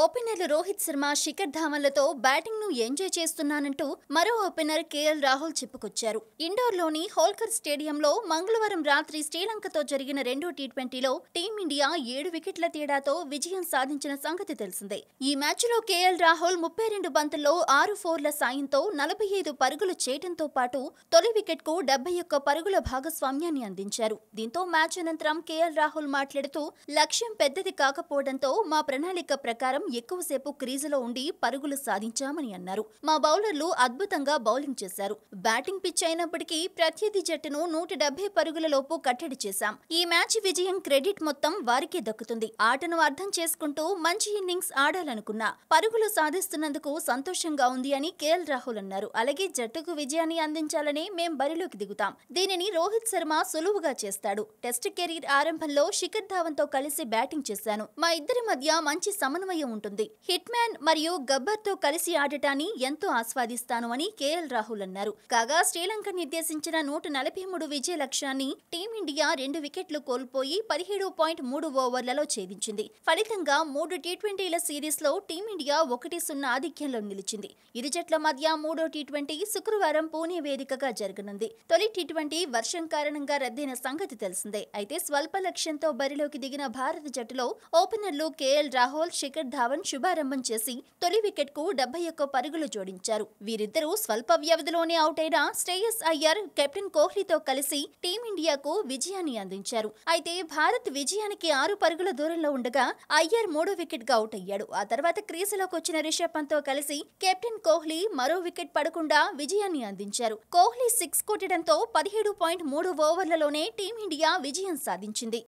ఓపెనర్లు రోహిత్ శర్మ శిఖర్ ధావన్లతో బ్యాటింగ్ ను ఎంజాయ్ చేస్తున్నానంటూ మరో ఓపెనర్ కేఎల్ రాహుల్ చెప్పుకొచ్చారు ఇండోర్లోని హోల్కర్ స్టేడియంలో మంగళవారం రాత్రి శ్రీలంకతో జరిగిన రెండో టీ ట్వంటీలో టీమిండియా ఏడు వికెట్ల తేడాతో విజయం సాధించిన సంగతి తెలిసిందే ఈ మ్యాచ్లో కేఎల్ రాహుల్ ముప్పై రెండు బంతుల్లో ఆరు ఫోర్ల సాయంతో నలభై ఐదు పరుగులు చేయడంతో పాటు తొలి వికెట్కు డెబ్బై ఒక్క పరుగుల భాగస్వామ్యాన్ని అందించారు దీంతో మ్యాచ్ అనంతరం కేఎల్ రాహుల్ మాట్లాడుతూ లక్ష్యం పెద్దది కాకపోవడంతో మా ప్రణాళిక ప్రకారం ఎక్కువసేపు క్రీజులో ఉండి పరుగులు సాధించామని అన్నారు మా బౌలర్లు అద్భుతంగా బౌలింగ్ చేశారు బ్యాటింగ్ పిచ్ అయినప్పటికీ ప్రత్యర్థి జట్టును నూట డెబ్బై పరుగులలోపు కట్టడి చేశాం ఈ మ్యాచ్ విజయం క్రెడిట్ మొత్తం వారికే దక్కుతుంది ఆటను అర్థం చేసుకుంటూ మంచి ఇన్నింగ్స్ ఆడాలనుకున్నా పరుగులు సాధిస్తున్నందుకు సంతోషంగా ఉంది అని కేఎల్ రాహుల్ అన్నారు అలాగే జట్టుకు విజయాన్ని అందించాలని మేం బరిలోకి దిగుతాం దీనిని రోహిత్ శర్మ సులువుగా చేస్తాడు టెస్ట్ కెరీర్ ఆరంభంలో శిఖర్ ధావన్తో తో కలిసి బ్యాటింగ్ చేశాను మా ఇద్దరి మధ్య మంచి సమన్వయం ఉంటుంది హిట్ మ్యాన్ మరియు గబ్బర్ తో కలిసి ఆడటాన్ని ఎంతో ఆస్వాదిస్తాను అని కేఎల్ రాహుల్ అన్నారు కాగా శ్రీలంక నిర్దేశించిన నూట నలభై మూడు విజయ లక్ష్యాన్ని టీమిండియా రెండు వికెట్లు కోల్పోయి పదిహేడు పాయింట్ మూడు ఓవర్లలో ఛేదించింది ఫలితంగా మూడు టీ ట్వంటీల సిరీస్ లో టీమిండియా ఒకటి సున్నా ఆధిక్యంలో నిలిచింది ఇరు జట్ల మధ్య మూడో టీ ట్వంటీ శుక్రవారం పూణే వేదికగా జరగనుంది తొలి టీ ట్వంటీ వర్షం కారణంగా రద్దైన సంగతి తెలిసిందే అయితే స్వల్ప లక్ష్యంతో బరిలోకి దిగిన భారత జట్టులో ఓపెనర్లు కేఎల్ రాహుల్ శిఖర్ ధావన్ ధవన్ శుభారంభం చేసి తొలి వికెట్కు డెబ్బై ఒక్క పరుగులు జోడించారు వీరిద్దరూ స్వల్ప వ్యవధిలోనే అవుట్ అయిన శ్రేయస్ అయ్యర్ కెప్టెన్ కోహ్లీతో కలిసి టీమిండియాకు విజయాన్ని అందించారు అయితే భారత్ విజయానికి ఆరు పరుగుల దూరంలో ఉండగా అయ్యర్ మూడో వికెట్గా అవుట్ అయ్యాడు ఆ తర్వాత క్రీజులోకి వచ్చిన రిషబ్ పంత్తో కలిసి కెప్టెన్ కోహ్లీ మరో వికెట్ పడకుండా విజయాన్ని అందించారు కోహ్లీ సిక్స్ కొట్టడంతో పదిహేడు పాయింట్ మూడు ఓవర్లలోనే టీమిండియా విజయం సాధించింది